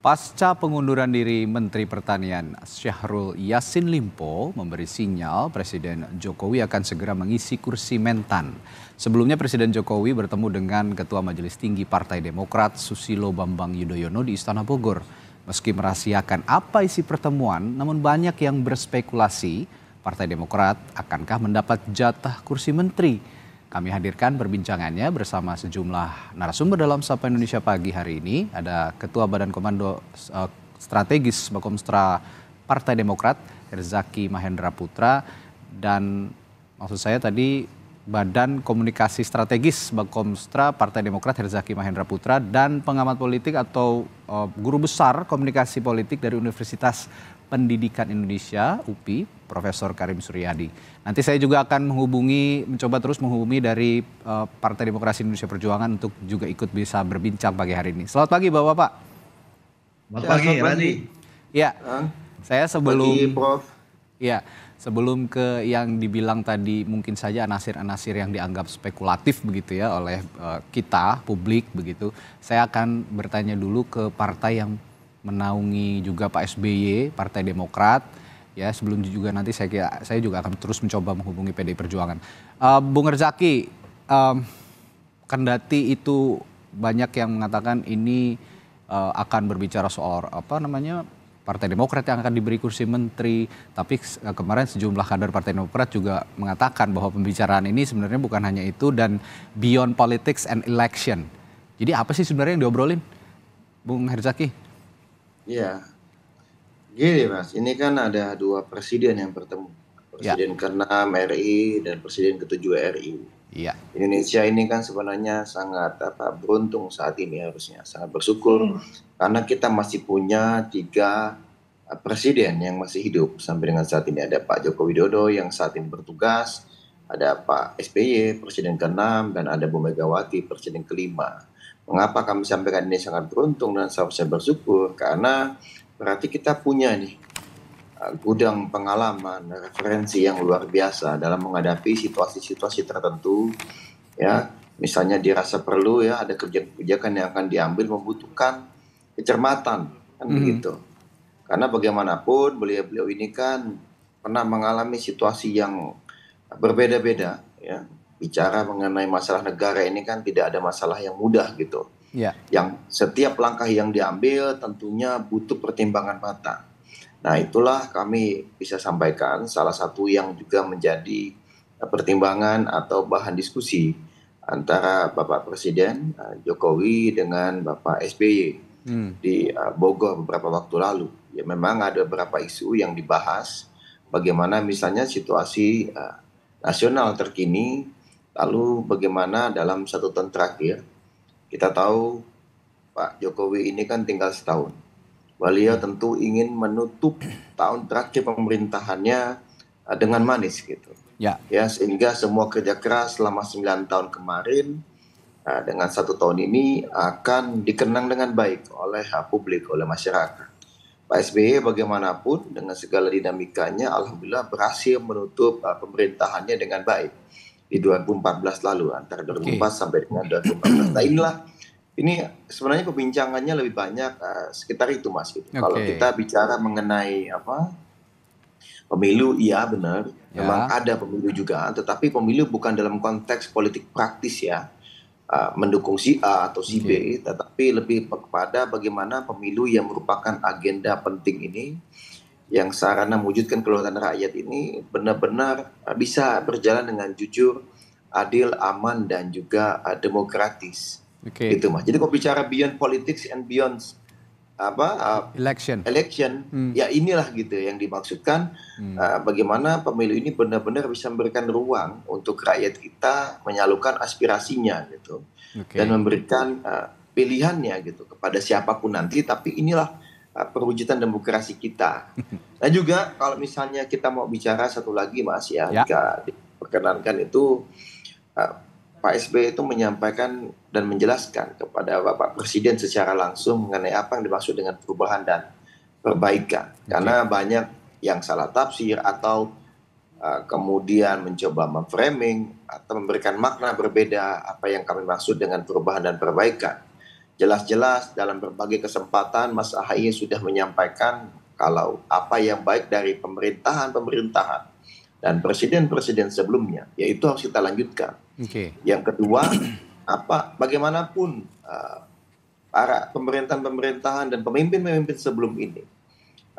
Pasca pengunduran diri Menteri Pertanian Syahrul Yassin Limpo memberi sinyal Presiden Jokowi akan segera mengisi kursi mentan. Sebelumnya Presiden Jokowi bertemu dengan Ketua Majelis Tinggi Partai Demokrat Susilo Bambang Yudhoyono di Istana Bogor. Meski merahasiakan apa isi pertemuan, namun banyak yang berspekulasi Partai Demokrat akankah mendapat jatah kursi menteri. Kami hadirkan perbincangannya bersama sejumlah narasumber dalam Sapa Indonesia Pagi hari ini. Ada Ketua Badan Komando uh, Strategis Bakomstra Partai Demokrat, Herzaki Mahendra Putra, dan maksud saya tadi Badan Komunikasi Strategis Bakomstra Partai Demokrat Herzaki Mahendra Putra dan pengamat politik atau uh, guru besar komunikasi politik dari Universitas Pendidikan Indonesia UPI, Profesor Karim Suryadi. Nanti saya juga akan menghubungi, mencoba terus menghubungi dari uh, Partai Demokrasi Indonesia Perjuangan untuk juga ikut bisa berbincang pagi hari ini. Selamat pagi Bapak-Bapak. Selamat pagi, ya, Selamat pagi. Ya, huh? saya sebelum... Pagi, Prof. Ya, sebelum ke yang dibilang tadi mungkin saja anasir-anasir yang dianggap spekulatif begitu ya oleh uh, kita publik begitu saya akan bertanya dulu ke partai yang menaungi juga Pak SBY, Partai Demokrat. Ya, sebelum juga nanti saya kira, saya juga akan terus mencoba menghubungi PDI Perjuangan. Uh, Bung Erzaki, um, kendati itu banyak yang mengatakan ini uh, akan berbicara soal apa namanya Partai Demokrat yang akan diberi kursi menteri, tapi eh, kemarin sejumlah kader Partai Demokrat juga mengatakan bahwa pembicaraan ini sebenarnya bukan hanya itu dan beyond politics and election. Jadi apa sih sebenarnya yang diobrolin, Bung Herzaki? Iya. Gini Mas, ini kan ada dua presiden yang bertemu. Presiden ya. ke RI dan presiden ketujuh RI. Ya. Indonesia ini kan sebenarnya sangat apa beruntung saat ini harusnya sangat bersyukur hmm. karena kita masih punya tiga presiden yang masih hidup sampai dengan saat ini ada Pak Joko Widodo yang saat ini bertugas, ada Pak SBY presiden ke dan ada Bu Megawati presiden kelima. Mengapa kami sampaikan ini sangat beruntung dan saya bersyukur? Karena berarti kita punya nih eh, gudang pengalaman, referensi yang luar biasa dalam menghadapi situasi-situasi tertentu ya. Misalnya dirasa perlu ya ada kebijakan yang akan diambil membutuhkan kecermatan kan -hmm. begitu. Karena bagaimanapun beliau-beliau ini kan pernah mengalami situasi yang berbeda-beda ya bicara mengenai masalah negara ini kan tidak ada masalah yang mudah gitu. Yeah. Yang setiap langkah yang diambil tentunya butuh pertimbangan matang. Nah itulah kami bisa sampaikan salah satu yang juga menjadi pertimbangan atau bahan diskusi antara Bapak Presiden eh, Jokowi dengan Bapak SBY hmm. di eh, Bogor beberapa waktu lalu. Ya memang ada beberapa isu yang dibahas bagaimana misalnya situasi eh, nasional terkini Lalu bagaimana dalam satu tahun terakhir, kita tahu Pak Jokowi ini kan tinggal setahun. Beliau tentu ingin menutup tahun terakhir pemerintahannya eh, dengan manis gitu. Ya. ya sehingga semua kerja keras selama 9 tahun kemarin eh, dengan satu tahun ini akan dikenang dengan baik oleh eh, publik, oleh masyarakat. Pak SBY bagaimanapun dengan segala dinamikanya, alhamdulillah berhasil menutup pemerintahannya dengan baik di 2014 lalu antara 2004 okay. sampai dengan 2014. Nah inilah ini sebenarnya perbincangannya lebih banyak uh, sekitar itu mas. Gitu. Okay. Kalau kita bicara mengenai apa pemilu, iya benar, ya. memang ada pemilu juga, tetapi pemilu bukan dalam konteks politik praktis ya. Uh, mendukung si A atau si okay. B, tetapi lebih kepada bagaimana pemilu yang merupakan agenda penting ini yang sarana mewujudkan kedaulatan rakyat ini benar-benar eh, bisa berjalan dengan jujur, adil, aman dan juga uh, demokratis. Okay. Gitu mas. Jadi kalau bicara beyond politics and beyond apa uh, election election hmm. ya inilah gitu yang dimaksudkan hmm. uh, bagaimana pemilu ini benar-benar bisa memberikan ruang untuk rakyat kita menyalurkan aspirasinya gitu okay. dan memberikan uh, pilihannya gitu kepada siapapun nanti tapi inilah Eh, perwujudan demokrasi kita. Nah juga kalau misalnya kita mau bicara satu lagi Mas ya, ya. jika diperkenankan itu uh, Pak SBY itu menyampaikan dan menjelaskan kepada Bapak Presiden secara langsung mengenai apa yang dimaksud dengan perubahan dan perbaikan. Karena banyak yang salah tafsir atau uh, kemudian mencoba memframing atau memberikan makna berbeda apa yang kami maksud dengan perubahan dan perbaikan jelas-jelas dalam berbagai kesempatan Mas Ahaye sudah menyampaikan kalau apa yang baik dari pemerintahan-pemerintahan dan presiden-presiden sebelumnya, yaitu harus kita lanjutkan. Okay. Yang kedua, apa bagaimanapun uh, para pemerintahan-pemerintahan dan pemimpin-pemimpin sebelum ini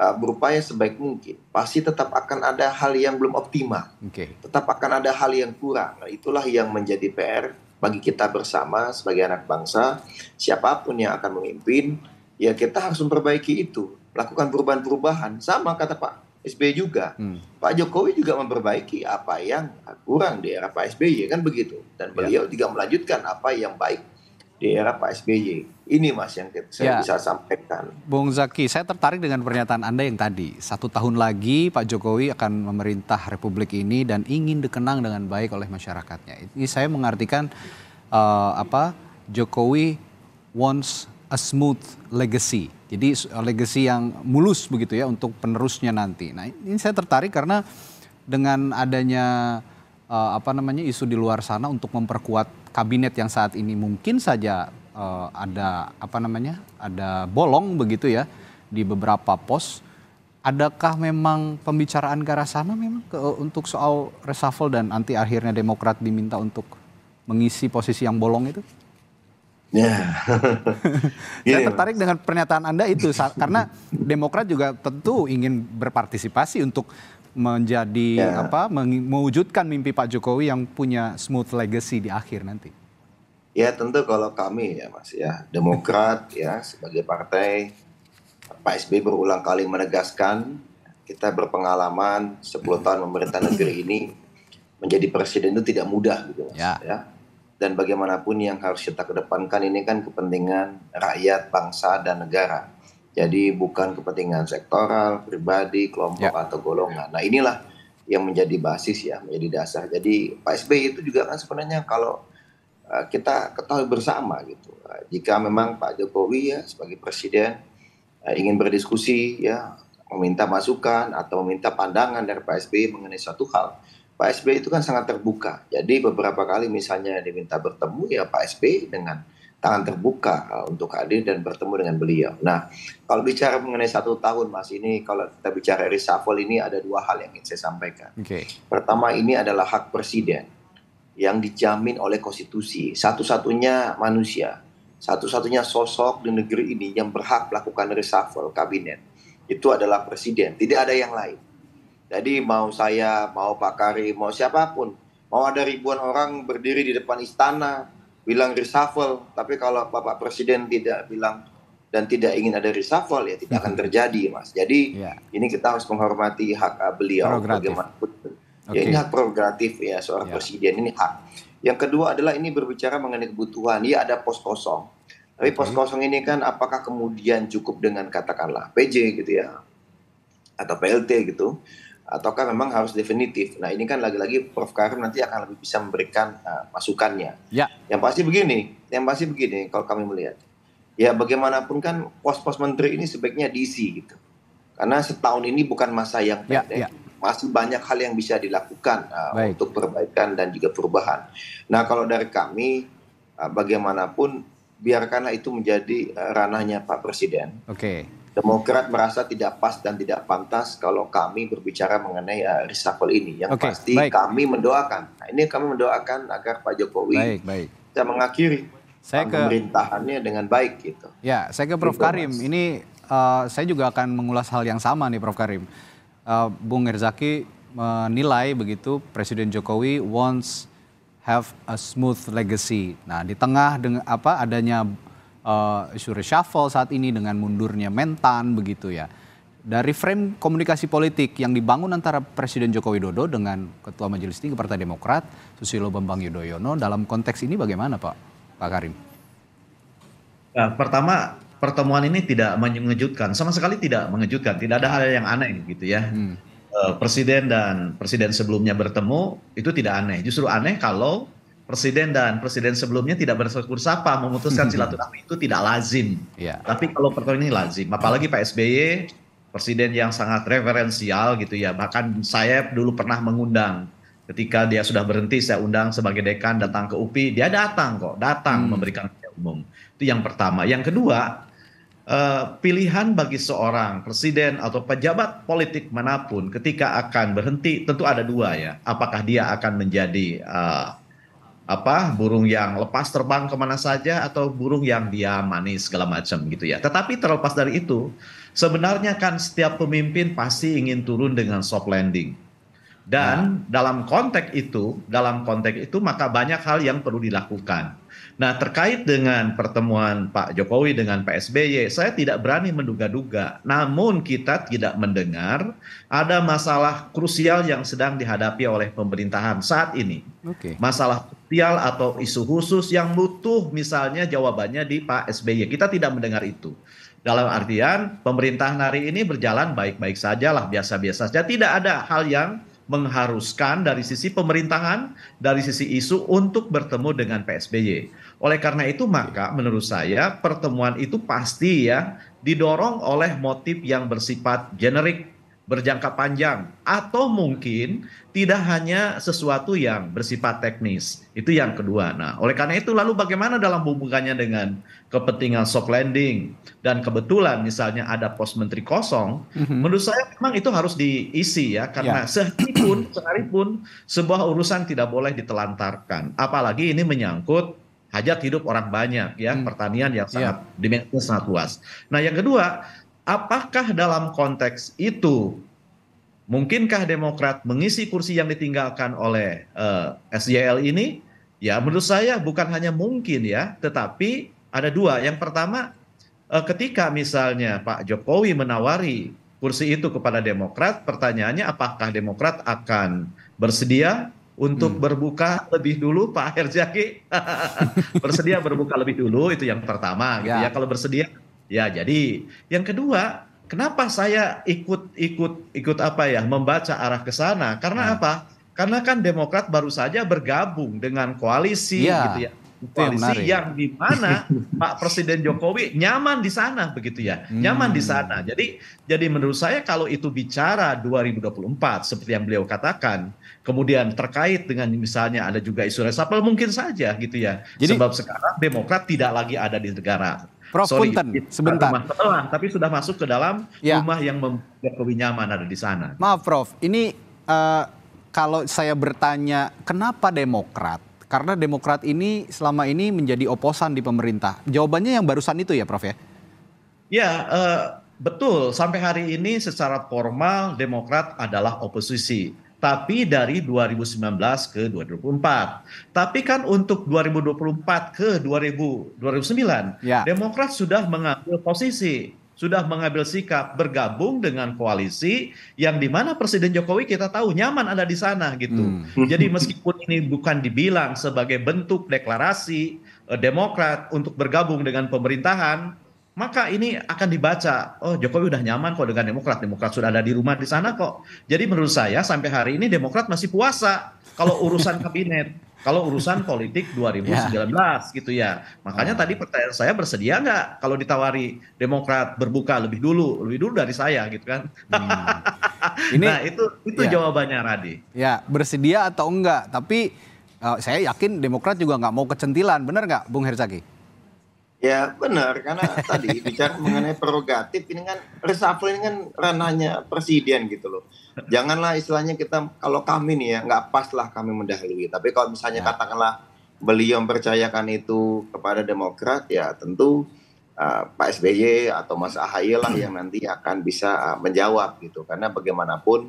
uh, berupaya sebaik mungkin, pasti tetap akan ada hal yang belum optimal, okay. tetap akan ada hal yang kurang. Nah, itulah yang menjadi PR bagi kita bersama sebagai anak bangsa, siapapun yang akan memimpin, ya kita harus memperbaiki itu, lakukan perubahan-perubahan. Sama kata Pak SBY juga, hmm. Pak Jokowi juga memperbaiki apa yang kurang di era Pak SBY kan begitu, dan ya. beliau ya. juga melanjutkan apa yang baik di era Pak SBY. Ini mas yang saya ya. bisa sampaikan. Bung Zaki, saya tertarik dengan pernyataan Anda yang tadi. Satu tahun lagi Pak Jokowi akan memerintah Republik ini dan ingin dikenang dengan baik oleh masyarakatnya. Ini saya mengartikan uh, apa Jokowi wants a smooth legacy. Jadi legacy yang mulus begitu ya untuk penerusnya nanti. Nah ini saya tertarik karena dengan adanya uh, apa namanya isu di luar sana untuk memperkuat kabinet yang saat ini mungkin saja uh, ada apa namanya ada bolong begitu ya di beberapa pos. Adakah memang pembicaraan ke arah sana memang ke, eh, untuk soal reshuffle dan nanti akhirnya Demokrat diminta untuk mengisi posisi yang bolong itu? Ya. Yeah. Saya tertarik dengan pernyataan Anda itu karena Demokrat juga tentu ingin berpartisipasi untuk menjadi ya. apa mewujudkan mimpi Pak Jokowi yang punya smooth legacy di akhir nanti. Ya tentu kalau kami ya Mas ya Demokrat ya sebagai partai Pak SBY berulang kali menegaskan kita berpengalaman 10 hmm. tahun memerintah negeri ini menjadi presiden itu tidak mudah gitu Mas ya. ya. Dan bagaimanapun yang harus kita kedepankan ini kan kepentingan rakyat, bangsa dan negara jadi bukan kepentingan sektoral, pribadi, kelompok ya. atau golongan. Nah inilah yang menjadi basis ya, menjadi dasar. Jadi Pak SBY itu juga kan sebenarnya kalau eh, kita ketahui bersama gitu. Nah, jika memang Pak Jokowi ya sebagai presiden eh, ingin berdiskusi ya, meminta masukan atau meminta pandangan dari Pak SBY mengenai suatu hal, Pak SBY itu kan sangat terbuka. Jadi beberapa kali misalnya diminta bertemu ya Pak SBY dengan tangan terbuka eh, untuk hadir dan bertemu dengan beliau. Nah, kalau bicara mengenai satu tahun, Mas, ini kalau kita bicara reshuffle ini ada dua hal yang ingin saya sampaikan. Okay. Pertama, ini adalah hak presiden yang dijamin oleh konstitusi. Satu-satunya manusia, satu-satunya sosok di negeri ini yang berhak melakukan reshuffle kabinet itu adalah presiden. Tidak ada yang lain. Jadi mau saya, mau Pak Kari, mau siapapun, mau ada ribuan orang berdiri di depan istana, bilang reshuffle, tapi kalau Bapak Presiden tidak bilang dan tidak ingin ada reshuffle ya tidak akan hmm. terjadi, Mas. Jadi ya. ini kita harus menghormati hak uh, beliau bagaimanapun. Okay. Ya ini hak prerogatif ya seorang ya. presiden ini hak. Yang kedua adalah ini berbicara mengenai kebutuhan. Ya ada pos kosong. Tapi pos kosong ini kan apakah kemudian cukup dengan katakanlah PJ gitu ya atau PLT gitu ataukah memang harus definitif. Nah ini kan lagi-lagi Prof Karim nanti akan lebih bisa memberikan uh, masukannya. Ya. Yang pasti begini, yang pasti begini kalau kami melihat, ya bagaimanapun kan pos-pos menteri ini sebaiknya diisi gitu, karena setahun ini bukan masa yang ya, pendek. Ya, Masih banyak hal yang bisa dilakukan uh, untuk perbaikan dan juga perubahan. Nah, kalau dari kami, uh, bagaimanapun, biarkanlah itu menjadi uh, ranahnya Pak Presiden. Oke. Okay Demokrat merasa tidak pas dan tidak pantas kalau kami berbicara mengenai uh, reshuffle ini. Yang okay, pasti baik. kami mendoakan. Nah, ini kami mendoakan agar Pak Jokowi baik, baik. bisa mengakhiri saya ke, pemerintahannya dengan baik gitu. Ya, saya ke Prof Itu, Karim. Mas. Ini uh, saya juga akan mengulas hal yang sama nih, Prof Karim. Uh, Bung Herzaki menilai begitu Presiden Jokowi wants have a smooth legacy. Nah, di tengah dengan apa adanya uh, isu reshuffle saat ini dengan mundurnya mentan begitu ya. Dari frame komunikasi politik yang dibangun antara Presiden Joko Widodo dengan Ketua Majelis Tinggi Partai Demokrat Susilo Bambang Yudhoyono dalam konteks ini bagaimana Pak Pak Karim? Nah, pertama pertemuan ini tidak mengejutkan, sama sekali tidak mengejutkan, tidak ada hal yang aneh gitu ya. Hmm. Eh, presiden dan presiden sebelumnya bertemu itu tidak aneh, justru aneh kalau presiden dan presiden sebelumnya tidak bersekur sapa memutuskan silaturahmi itu tidak lazim. Yeah. Tapi kalau pertemuan ini lazim, apalagi Pak SBY presiden yang sangat referensial gitu ya. Bahkan saya dulu pernah mengundang ketika dia sudah berhenti saya undang sebagai dekan datang ke UPI, dia datang kok, datang hmm. memberikan umum. Itu yang pertama. Yang kedua, Uh, pilihan bagi seorang presiden atau pejabat politik manapun ketika akan berhenti tentu ada dua ya apakah dia akan menjadi uh, apa burung yang lepas terbang kemana saja atau burung yang dia manis segala macam gitu ya. Tetapi terlepas dari itu, sebenarnya kan setiap pemimpin pasti ingin turun dengan soft landing. Dan nah. dalam konteks itu, dalam konteks itu maka banyak hal yang perlu dilakukan. Nah, terkait dengan pertemuan Pak Jokowi dengan Pak SBY, saya tidak berani menduga-duga. Namun kita tidak mendengar ada masalah krusial yang sedang dihadapi oleh pemerintahan saat ini. Okay. Masalah krusial atau isu khusus yang butuh misalnya jawabannya di Pak SBY. Kita tidak mendengar itu. Dalam artian pemerintahan hari ini berjalan baik-baik sajalah, biasa-biasa saja. Tidak ada hal yang mengharuskan dari sisi pemerintahan, dari sisi isu untuk bertemu dengan PSBY. Oleh karena itu iya. maka menurut saya pertemuan itu pasti ya didorong oleh motif yang bersifat generik, berjangka panjang atau mungkin tidak hanya sesuatu yang bersifat teknis. Itu yang kedua. Nah, oleh karena itu lalu bagaimana dalam hubungannya dengan kepentingan soft landing dan kebetulan misalnya ada pos menteri kosong, mm-hmm. menurut saya memang itu harus diisi ya karena yeah. sehari pun sehari pun sebuah urusan tidak boleh ditelantarkan. Apalagi ini menyangkut hajat hidup orang banyak ya hmm. pertanian yang iya. sangat yeah. dimensinya sangat luas. Nah yang kedua, apakah dalam konteks itu mungkinkah Demokrat mengisi kursi yang ditinggalkan oleh uh, eh, SJL ini? Ya menurut saya bukan hanya mungkin ya, tetapi ada dua. Yang pertama, uh, ketika misalnya Pak Jokowi menawari kursi itu kepada Demokrat, pertanyaannya apakah Demokrat akan bersedia untuk hmm. berbuka lebih dulu Pak Herjaki. bersedia berbuka lebih dulu itu yang pertama gitu ya. ya. Kalau bersedia ya jadi. Yang kedua, kenapa saya ikut ikut ikut apa ya membaca arah ke sana? Karena hmm. apa? Karena kan Demokrat baru saja bergabung dengan koalisi ya. gitu ya koalisi yang, yang di mana Pak Presiden Jokowi nyaman di sana begitu ya. Hmm. Nyaman di hmm. sana. Jadi jadi menurut saya kalau itu bicara 2024 seperti yang beliau katakan, kemudian terkait dengan misalnya ada juga isu resapel mungkin saja gitu ya. Jadi, Sebab sekarang Demokrat tidak lagi ada di negara. Prof Sorry, Punten, sebentar. Rumah setelah, tapi sudah masuk ke dalam ya. rumah yang Jokowi nyaman ada di sana. Maaf Prof, ini uh, kalau saya bertanya kenapa Demokrat karena Demokrat ini selama ini menjadi oposan di pemerintah. Jawabannya yang barusan itu ya, Prof ya? Ya, uh, betul. Sampai hari ini secara formal Demokrat adalah oposisi tapi dari 2019 ke 2024. Tapi kan untuk 2024 ke 2000, 2009, ya. Demokrat sudah mengambil posisi sudah mengambil sikap bergabung dengan koalisi yang mana Presiden Jokowi kita tahu nyaman ada di sana gitu. Hmm. Jadi meskipun ini bukan dibilang sebagai bentuk deklarasi eh, Demokrat untuk bergabung dengan pemerintahan, maka ini akan dibaca, oh Jokowi udah nyaman kok dengan Demokrat, Demokrat sudah ada di rumah di sana kok. Jadi menurut saya sampai hari ini Demokrat masih puasa kalau urusan kabinet kalau urusan politik 2019 ya. yeah. gitu ya. Makanya tadi pertanyaan saya bersedia nggak kalau ditawari Demokrat berbuka lebih dulu, lebih dulu dari saya gitu kan. Hmm. Ini, nah itu itu yeah. jawabannya Radi. Ya bersedia atau enggak, tapi uh, saya yakin Demokrat juga nggak mau kecentilan, benar nggak Bung Herzaki? Ya benar karena tadi bicara mengenai prerogatif ini kan reshuffle ini kan ranahnya presiden gitu loh. Janganlah istilahnya kita kalau kami nih ya nggak pas lah kami mendahului. Tapi kalau misalnya ya. katakanlah beliau mempercayakan itu kepada Demokrat ya tentu uh, Pak SBY atau Mas Ahaye lah yang nanti akan bisa uh, menjawab gitu. Karena bagaimanapun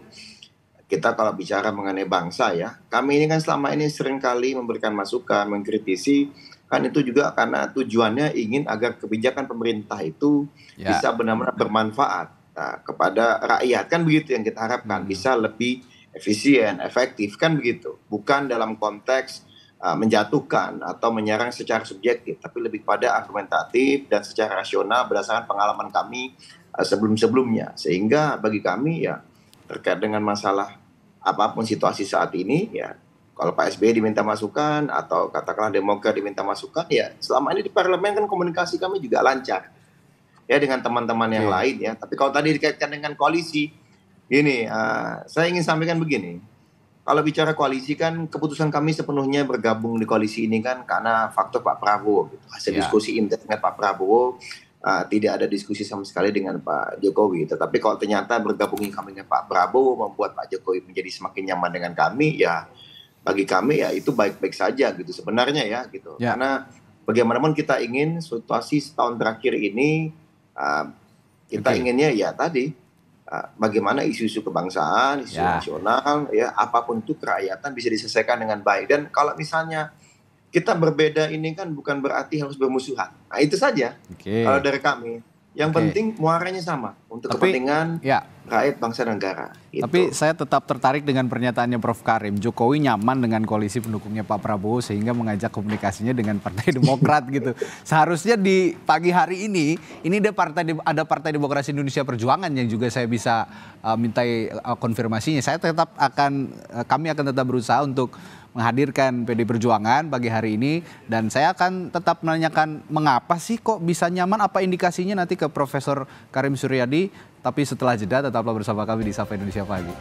kita kalau bicara mengenai bangsa ya kami ini kan selama ini sering kali memberikan masukan, mengkritisi kan itu juga karena tujuannya ingin agar kebijakan pemerintah itu ya. bisa benar-benar bermanfaat nah, kepada rakyat kan begitu yang kita harapkan hmm. bisa lebih efisien, efektif kan begitu. Bukan dalam konteks uh, menjatuhkan atau menyerang secara subjektif, tapi lebih pada argumentatif dan secara rasional berdasarkan pengalaman kami uh, sebelum-sebelumnya. Sehingga bagi kami ya terkait dengan masalah apapun situasi saat ini ya kalau Pak SBY diminta masukan atau katakanlah Demokrat diminta masukan, ya selama ini di parlemen kan komunikasi kami juga lancar ya dengan teman-teman yang yeah. lain ya. Tapi kalau tadi dikaitkan dengan koalisi, ini uh, eh, saya ingin sampaikan begini. Kalau bicara koalisi kan keputusan kami sepenuhnya bergabung di koalisi ini kan karena faktor Pak Prabowo. Gitu. Hasil yeah. diskusi internet Pak Prabowo uh, tidak ada diskusi sama sekali dengan Pak Jokowi. Tetapi kalau ternyata bergabungnya kami dengan Pak Prabowo membuat Pak Jokowi menjadi semakin nyaman dengan kami, ya bagi kami ya itu baik-baik saja gitu sebenarnya ya gitu ya. karena bagaimanapun kita ingin situasi setahun terakhir ini uh, kita okay. inginnya ya tadi uh, bagaimana isu-isu kebangsaan isu ya. nasional ya apapun itu kerakyatan bisa diselesaikan dengan baik dan kalau misalnya kita berbeda ini kan bukan berarti harus bermusuhan nah itu saja okay. kalau dari kami yang okay. penting muaranya sama untuk Tapi, kepentingan ya. rakyat bangsa dan negara. Gitu. Tapi saya tetap tertarik dengan pernyataannya Prof Karim. Jokowi nyaman dengan koalisi pendukungnya Pak Prabowo sehingga mengajak komunikasinya dengan Partai Demokrat gitu. Seharusnya di pagi hari ini ini ada Partai ada Partai Demokrasi Indonesia Perjuangan yang juga saya bisa uh, mintai uh, konfirmasinya. Saya tetap akan uh, kami akan tetap berusaha untuk menghadirkan PD Perjuangan pagi hari ini dan saya akan tetap menanyakan mengapa sih kok bisa nyaman apa indikasinya nanti ke Profesor Karim Suryadi tapi setelah jeda tetaplah bersama kami di Sapa Indonesia Pagi.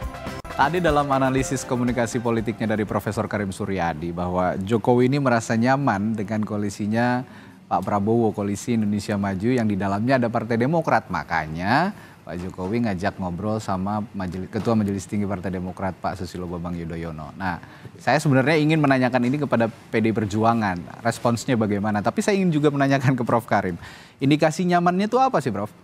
Tadi dalam analisis komunikasi politiknya dari Profesor Karim Suryadi bahwa Jokowi ini merasa nyaman dengan koalisinya Pak Prabowo, koalisi Indonesia Maju yang di dalamnya ada Partai Demokrat. Makanya Pak Jokowi ngajak ngobrol sama majelis, Ketua Majelis Tinggi Partai Demokrat Pak Susilo Bambang Yudhoyono. Nah, saya sebenarnya ingin menanyakan ini kepada PD Perjuangan, responsnya bagaimana. Tapi saya ingin juga menanyakan ke Prof Karim, indikasi nyamannya itu apa sih, Prof?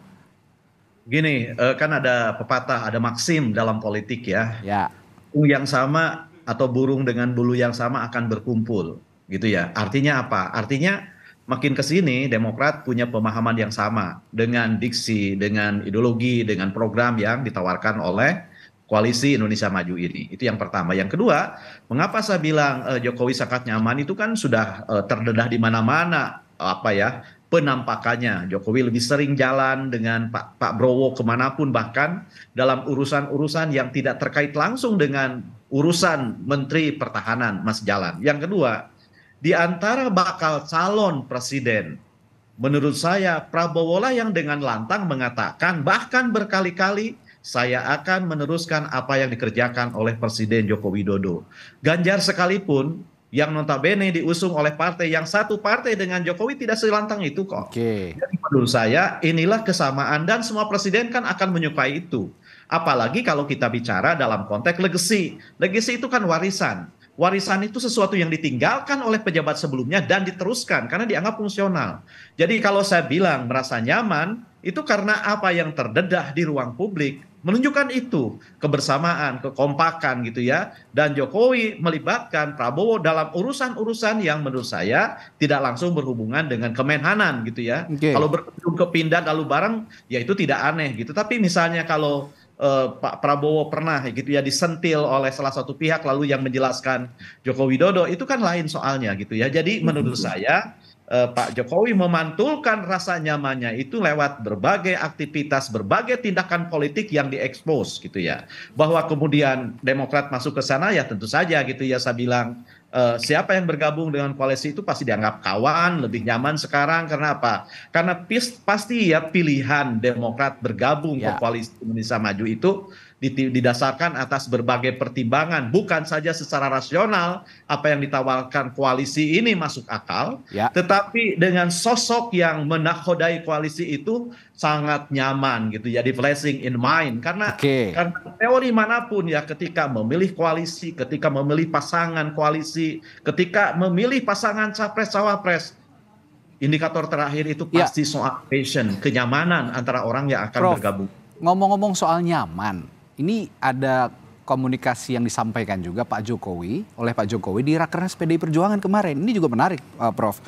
Gini, eh, kan ada pepatah, ada maksim dalam politik ya. Ya. Bulu yang sama atau burung dengan bulu yang sama akan berkumpul, gitu ya. Artinya apa? Artinya makin ke sini Demokrat punya pemahaman yang sama dengan diksi, dengan ideologi, dengan program yang ditawarkan oleh koalisi Indonesia Maju ini. Itu yang pertama. Yang kedua, mengapa saya bilang eh, Jokowi sangat nyaman itu kan sudah eh, terdedah di mana-mana apa ya penampakannya Jokowi lebih sering jalan dengan Pak Pak Browo kemanapun bahkan dalam urusan-urusan yang tidak terkait langsung dengan urusan Menteri Pertahanan Mas Jalan. Yang kedua, di antara bakal calon presiden, menurut saya Prabowo lah yang dengan lantang mengatakan bahkan berkali-kali saya akan meneruskan apa yang dikerjakan oleh Presiden Joko Widodo. Ganjar sekalipun yang notabene diusung oleh partai yang satu partai dengan Jokowi tidak selantang itu kok. Oke. Jadi menurut saya inilah kesamaan dan semua presiden kan akan menyukai itu. Apalagi kalau kita bicara dalam konteks legasi. Legasi itu kan warisan warisan itu sesuatu yang ditinggalkan oleh pejabat sebelumnya dan diteruskan karena dianggap fungsional. Jadi kalau saya bilang merasa nyaman, itu karena apa yang terdedah di ruang publik menunjukkan itu kebersamaan, kekompakan gitu ya. Dan Jokowi melibatkan Prabowo dalam urusan-urusan yang menurut saya tidak langsung berhubungan dengan Kemenhanan gitu ya. Okay. Kalau berkunjung ke Pindad lalu bareng ya itu tidak aneh gitu. Tapi misalnya kalau eh, Pak Prabowo pernah gitu ya disentil oleh salah satu pihak lalu yang menjelaskan Joko Widodo itu kan lain soalnya gitu ya. Jadi hmm. menurut saya eh, Pak Jokowi memantulkan rasa nyamannya itu lewat berbagai aktivitas, berbagai tindakan politik yang diekspos gitu ya. Bahwa kemudian Demokrat masuk ke sana ya tentu saja gitu ya saya bilang uh, siapa yang bergabung dengan koalisi itu pasti dianggap kawan, lebih nyaman sekarang karena apa? Karena pis, pasti ya pilihan Demokrat bergabung ya. ke koalisi Indonesia Maju itu didasarkan atas berbagai pertimbangan bukan saja secara rasional apa yang ditawarkan koalisi ini masuk akal ya. tetapi dengan sosok yang menakodai koalisi itu sangat nyaman gitu jadi flashing in mind karena okay. karena teori manapun ya ketika memilih koalisi ketika memilih pasangan koalisi ketika memilih pasangan capres cawapres indikator terakhir itu ya. pasti ya. soal passion kenyamanan antara orang yang akan Prof, bergabung ngomong-ngomong soal nyaman ini ada komunikasi yang disampaikan juga Pak Jokowi oleh Pak Jokowi di rakernas PDI Perjuangan kemarin. Ini juga menarik, uh, Prof.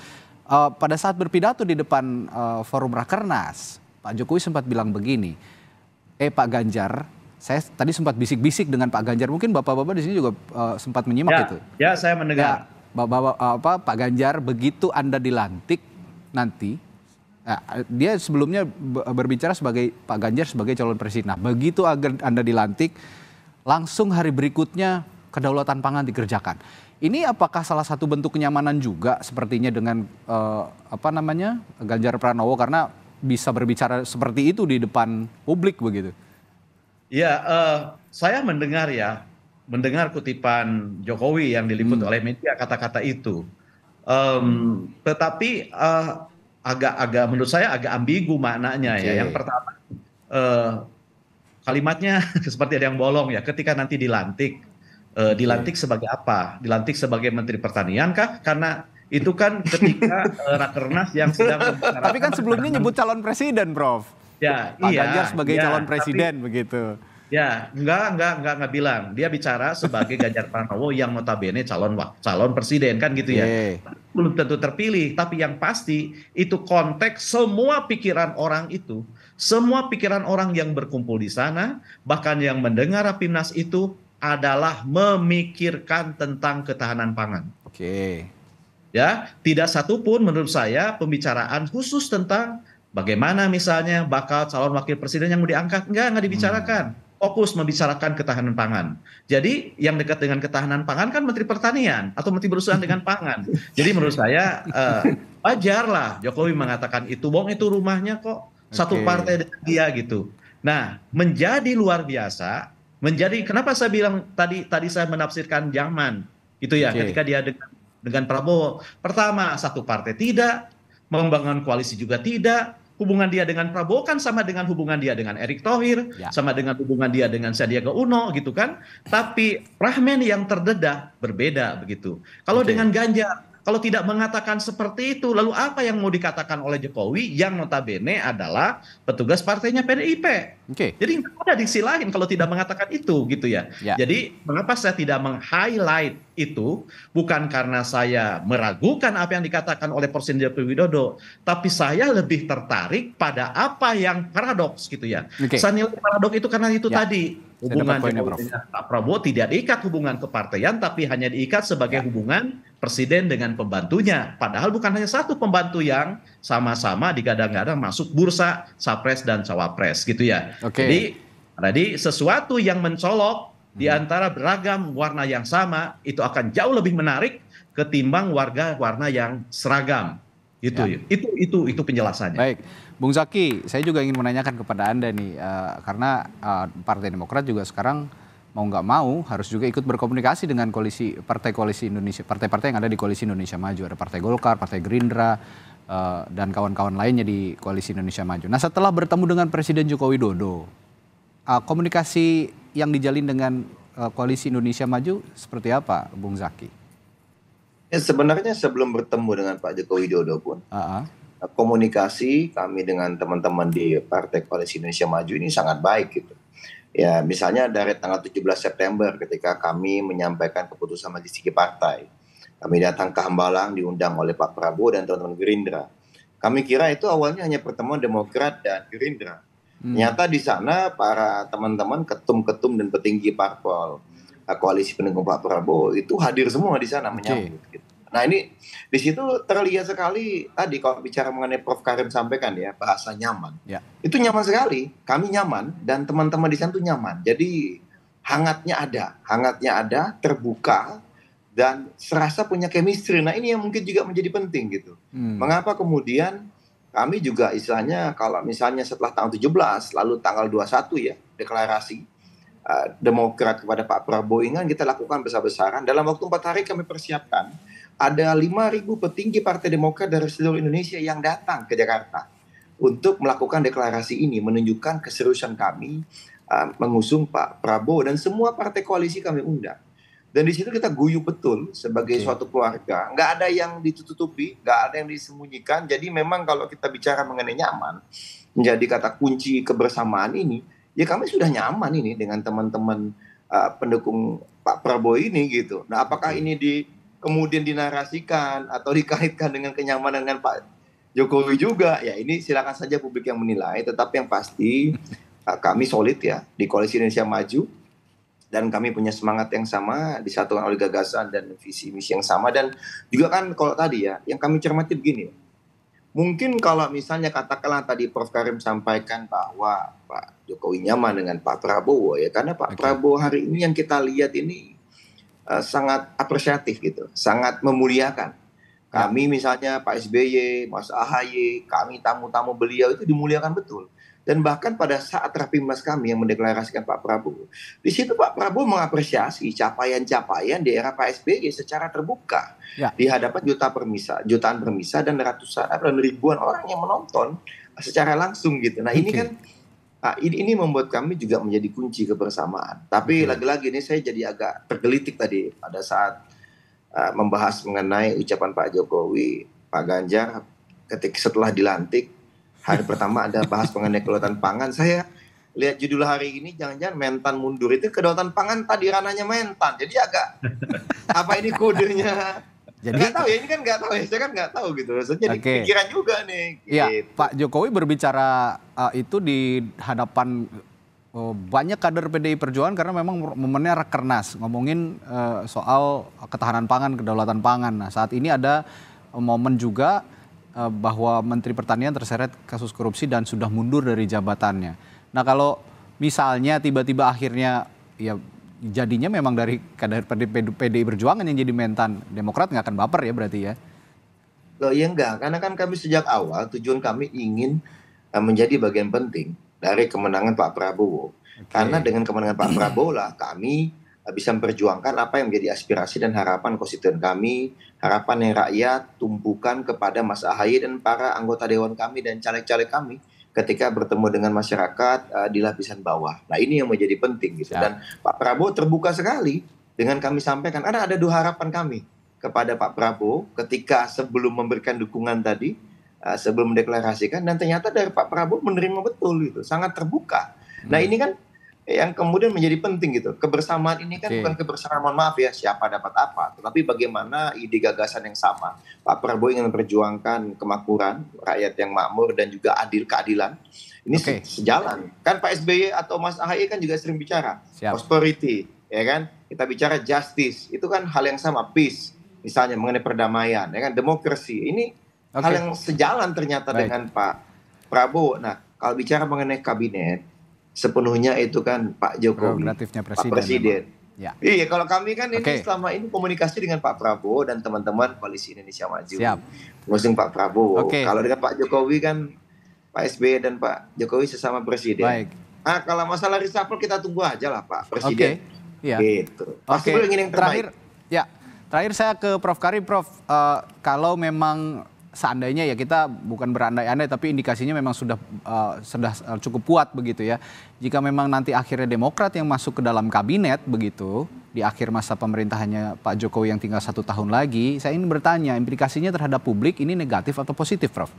Uh, pada saat berpidato di depan uh, forum rakernas, Pak Jokowi sempat bilang begini, eh Pak Ganjar, saya tadi sempat bisik-bisik dengan Pak Ganjar, mungkin bapak-bapak di sini juga uh, sempat menyimak ya, itu. Ya, saya mendengar. Ya, bapak, bapak, apa, Pak Ganjar, begitu Anda dilantik nanti, dia sebelumnya berbicara sebagai Pak Ganjar sebagai calon presiden. Nah, begitu agar Anda dilantik, langsung hari berikutnya kedaulatan pangan dikerjakan. Ini apakah salah satu bentuk kenyamanan juga sepertinya dengan eh, apa namanya Ganjar Pranowo karena bisa berbicara seperti itu di depan publik begitu? Ya, eh, saya mendengar ya, mendengar kutipan Jokowi yang diliput hmm. oleh media kata-kata itu. Um, tetapi uh, agak-agak menurut saya agak ambigu maknanya okay. ya. Yang pertama eh, kalimatnya seperti ada yang bolong ya. Ketika nanti dilantik, eh, dilantik okay. sebagai apa? Dilantik sebagai Menteri Pertanian kah? Karena itu kan ketika eh, rakernas yang sedang Tapi kan sebelumnya nyebut calon presiden, Prof. Ya, Pak iya, Ganjar sebagai iya, calon presiden tapi, begitu. Ya, enggak, enggak, enggak, enggak bilang. Dia bicara sebagai Ganjar Pranowo yang notabene calon calon presiden kan gitu ya. Yeah belum tentu terpilih, tapi yang pasti itu konteks semua pikiran orang itu, semua pikiran orang yang berkumpul di sana, bahkan yang mendengar rapimnas itu adalah memikirkan tentang ketahanan pangan. Oke. Ya, tidak satupun menurut saya pembicaraan khusus tentang bagaimana misalnya bakal calon wakil presiden yang mau diangkat enggak enggak dibicarakan. Hmm fokus membicarakan ketahanan pangan. Jadi yang dekat dengan ketahanan pangan kan Menteri Pertanian atau Menteri Berusaha dengan Pangan. Jadi menurut saya uh, wajarlah Jokowi mengatakan itu bong itu rumahnya kok satu okay. partai dengan dia gitu. Nah, menjadi luar biasa, menjadi kenapa saya bilang tadi tadi saya menafsirkan zaman itu ya okay. ketika dia dengan dengan Prabowo. Pertama, satu partai tidak membangun koalisi juga tidak, hubungan dia dengan Prabowo kan sama dengan hubungan dia dengan Erick Thohir, ya. sama dengan hubungan dia dengan Sandiaga Uno gitu kan. Tapi Rahmen yang terdedah berbeda begitu. Kalau okay. dengan Ganjar kalau tidak mengatakan seperti itu, lalu apa yang mau dikatakan oleh Jokowi yang notabene adalah petugas partainya PDIP? Okay. Jadi nggak ada diksi lain kalau tidak mengatakan itu gitu ya. Yeah. Jadi mengapa saya tidak meng-highlight itu? Bukan karena saya meragukan apa yang dikatakan oleh Presiden Joko Widodo, tapi saya lebih tertarik pada apa yang paradoks gitu ya. Okay. Saya nilai paradoks itu karena itu yeah. tadi hubungan Jokowi dengan Pak Prabowo tidak diikat hubungan kepartaian tapi hanya diikat sebagai ya. hubungan presiden dengan pembantunya padahal bukan hanya satu pembantu yang sama-sama digadang-gadang masuk bursa capres dan cawapres gitu ya okay. jadi jadi sesuatu yang mencolok hmm. di antara beragam warna yang sama itu akan jauh lebih menarik ketimbang warga warna yang seragam itu ya. ya. itu itu itu penjelasannya baik Bung Zaki, saya juga ingin menanyakan kepada Anda nih, uh, karena uh, Partai Demokrat juga sekarang mau nggak mau harus juga ikut berkomunikasi dengan koalisi partai koalisi Indonesia, partai-partai yang ada di koalisi Indonesia Maju, ada Partai Golkar, Partai Gerindra, uh, dan kawan-kawan lainnya di koalisi Indonesia Maju. Nah setelah bertemu dengan Presiden Joko Widodo, uh, komunikasi yang dijalin dengan uh, koalisi Indonesia Maju seperti apa, Bung Zaki? Ya, sebenarnya sebelum bertemu dengan Pak Joko Widodo pun, uh -huh komunikasi kami dengan teman-teman di Partai Koalisi Indonesia Maju ini sangat baik gitu. Ya, misalnya dari tanggal 17 September ketika kami menyampaikan keputusan Majelis Tinggi Partai. Kami datang ke Hambalang diundang oleh Pak Prabowo dan teman-teman Gerindra. Kami kira itu awalnya hanya pertemuan Demokrat dan Gerindra. Hmm. Nyata di sana para teman-teman ketum-ketum dan petinggi parpol koalisi pendukung Pak Prabowo itu hadir semua di sana menyambut. Okay. Gitu. Nah ini di situ terlihat sekali tadi kalau bicara mengenai Prof Karim sampaikan ya bahasa nyaman. Ya. Itu nyaman sekali, kami nyaman dan teman-teman di sana tuh nyaman. Jadi hangatnya ada, hangatnya ada, terbuka dan serasa punya chemistry. Nah ini yang mungkin juga menjadi penting gitu. Hmm. Mengapa kemudian kami juga istilahnya kalau misalnya setelah tanggal 17 lalu tanggal 21 ya deklarasi uh, Demokrat kepada Pak Prabowo ingat kan kita lakukan besar-besaran dalam waktu empat hari kami persiapkan ada 5.000 petinggi Partai Demokrat dari seluruh Indonesia yang datang ke Jakarta untuk melakukan deklarasi ini menunjukkan keseriusan kami uh, mengusung Pak Prabowo dan semua partai koalisi kami undang. Dan di situ kita guyu betul sebagai okay. suatu keluarga. Nggak ada yang ditutupi, nggak ada yang disembunyikan. Jadi memang kalau kita bicara mengenai nyaman, menjadi kata kunci kebersamaan ini, ya kami sudah nyaman ini dengan teman-teman uh, pendukung Pak Prabowo ini gitu. Nah apakah ini di kemudian dinarasikan atau dikaitkan dengan kenyamanan dengan Pak Jokowi juga ya ini silakan saja publik yang menilai tetapi yang pasti eh, kami solid ya di koalisi Indonesia Maju dan kami punya semangat yang sama disatukan oleh gagasan dan visi misi yang sama dan juga kan kalau tadi ya yang kami cermati begini mungkin kalau misalnya katakanlah tadi Prof Karim sampaikan bahwa Pak Jokowi nyaman dengan Pak Prabowo ya karena Pak okay. Prabowo hari ini yang kita lihat ini Eh, sangat apresiatif gitu, sangat memuliakan. Kami ya. misalnya Pak SBY, Mas AHY, kami tamu-tamu beliau itu dimuliakan betul. Dan bahkan pada saat rapimnas kami yang mendeklarasikan Pak Prabowo, di situ Pak Prabowo mengapresiasi capaian-capaian di era Pak SBY secara terbuka ya. di hadapan juta permisa, jutaan permisa dan ratusan eh, dan ribuan orang yang menonton secara langsung gitu. Nah ini kan Nah, ini, ini membuat kami juga menjadi kunci kebersamaan. Tapi lagi-lagi hmm. ini saya jadi agak tergelitik tadi pada saat uh, membahas mengenai ucapan Pak Jokowi, Pak Ganjar ketika setelah dilantik hari pertama ada bahas mengenai kelautan pangan. Saya lihat judul hari ini jangan-jangan mentan mundur itu kedaulatan pangan tadi rananya mentan. Jadi agak apa ini kodenya jadi nggak tahu ya ini kan nggak tahu ya saya kan nggak tahu gitu. Maksudnya jadi okay. pikiran juga nih. Iya gitu. Pak Jokowi berbicara uh, itu di hadapan uh, banyak kader PDI Perjuangan karena memang momennya rekernas ngomongin uh, soal ketahanan pangan, kedaulatan pangan. Nah saat ini ada momen juga uh, bahwa Menteri Pertanian terseret kasus korupsi dan sudah mundur dari jabatannya. Nah kalau misalnya tiba-tiba akhirnya ya jadinya memang dari kader PD, PDI Perjuangan yang jadi mentan. Demokrat nggak akan baper ya berarti ya? Loh ya enggak, karena kan kami sejak awal tujuan kami ingin eh, menjadi bagian penting dari kemenangan Pak Prabowo. Okay. Karena dengan kemenangan Pak Prabowo lah kami eh, bisa memperjuangkan apa yang menjadi aspirasi dan harapan konstituen kami, harapan yang rakyat tumpukan kepada Mas Ahaye dan para anggota dewan kami dan caleg-caleg kami ketika bertemu dengan masyarakat uh, di lapisan bawah. Nah ini yang menjadi penting gitu. Ya. Dan Pak Prabowo terbuka sekali dengan kami sampaikan. Ada ada dua harapan kami kepada Pak Prabowo ketika sebelum memberikan dukungan tadi, uh, sebelum mendeklarasikan dan ternyata dari Pak Prabowo menerima betul itu, sangat terbuka. Nah, hmm. Nah ini kan yang kemudian menjadi penting gitu. Kebersamaan ini kan okay. bukan kebersamaan mohon maaf ya siapa dapat apa, tetapi bagaimana ide gagasan yang sama. Pak Prabowo ingin memperjuangkan kemakmuran, rakyat yang makmur dan juga adil keadilan. Ini okay. sejalan. Kan Pak SBY atau Mas AHY kan juga sering bicara Siap. prosperity, ya kan? Kita bicara justice, itu kan hal yang sama peace misalnya mengenai perdamaian, ya kan demokrasi. Ini okay. hal yang sejalan ternyata Baik. dengan Pak Prabowo. Nah, kalau bicara mengenai kabinet sepenuhnya itu kan Pak Jokowi, Presiden. Pak Presiden. Ya. Iya, kalau kami kan ini selama ini komunikasi dengan Pak Prabowo dan teman-teman koalisi Indonesia Maju. Siap. Mengusung Pak Prabowo. Okay. Kalau dengan Pak Jokowi kan Pak SBY dan Pak Jokowi sesama presiden. Baik. Nah, kalau masalah reshuffle kita tunggu aja lah Pak Presiden. Okay. Ya. Gitu. Oke. okay. Terakhir, ya. Terakhir saya ke Prof Karim. Prof. Uh, kalau memang seandainya ya kita bukan berandai-andai tapi indikasinya memang sudah uh, sudah eh, cukup kuat begitu ya. Jika memang nanti akhirnya Demokrat yang masuk ke dalam kabinet begitu di akhir masa pemerintahannya Pak Jokowi yang tinggal satu tahun lagi, saya ingin bertanya implikasinya terhadap publik ini negatif atau positif, Prof?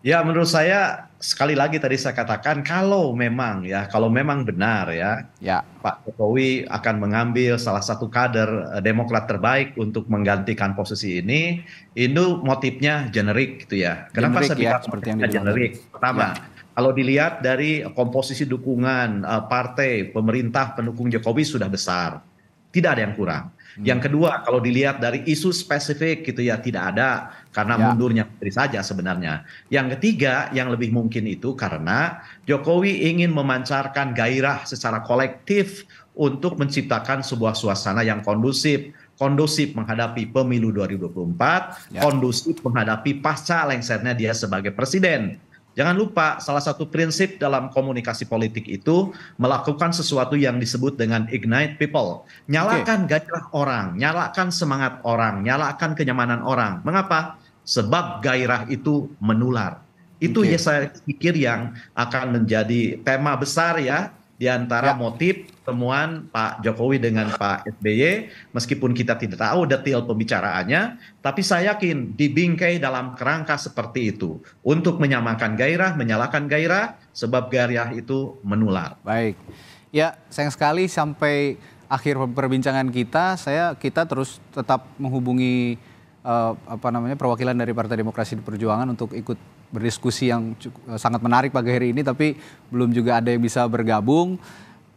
Ya, menurut saya sekali lagi tadi saya katakan kalau memang ya, kalau memang benar ya, ya. Pak Jokowi akan mengambil salah satu kader eh, Demokrat terbaik untuk menggantikan posisi ini, itu motifnya generik gitu ya. Kenapa generik, saya ya, bilang ya, seperti yang generik? Pertama, ya. kalau dilihat dari komposisi dukungan eh, partai pemerintah pendukung Jokowi sudah besar. Tidak ada yang kurang. Hmm. Yang kedua, kalau dilihat dari isu spesifik gitu ya tidak ada karena ya. mundurnya Menteri saja sebenarnya. Yang ketiga, yang lebih mungkin itu karena Jokowi ingin memancarkan gairah secara kolektif untuk menciptakan sebuah suasana yang kondusif kondusif menghadapi pemilu 2024, ya. kondusif menghadapi pasca lengsernya dia sebagai presiden Jangan lupa, salah satu prinsip dalam komunikasi politik itu melakukan sesuatu yang disebut dengan ignite people. Nyalakan okay. gairah orang, nyalakan semangat orang, nyalakan kenyamanan orang. Mengapa? Sebab gairah itu menular. Itu okay. ya saya pikir yang akan menjadi tema besar ya di antara ya. motif temuan Pak Jokowi dengan Pak SBY meskipun kita tidak tahu detail pembicaraannya tapi saya yakin dibingkai dalam kerangka seperti itu untuk menyamakan gairah menyalakan gairah sebab gairah itu menular. Baik. Ya, sayang sekali sampai akhir perbincangan kita saya kita terus tetap menghubungi uh, apa namanya perwakilan dari Partai Demokrasi di Perjuangan untuk ikut berdiskusi yang cukup, eh, sangat menarik pagi hari ini tapi belum juga ada yang bisa bergabung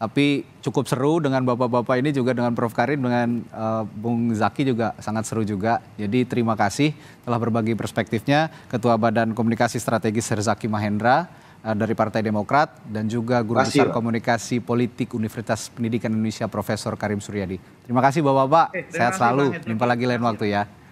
tapi cukup seru dengan bapak-bapak ini juga dengan Prof Karin dengan uh, Bung Zaki juga sangat seru juga. Jadi terima kasih telah berbagi perspektifnya Ketua Badan Komunikasi Strategis Herzaki Mahendra eh, dari Partai Demokrat dan juga Guru kasih, Besar Komunikasi Politik Universitas Pendidikan Indonesia Profesor Karim Suryadi. Terima kasih Bapak-bapak. Eh, Sehat selalu. Jumpa lagi lain waktu ya.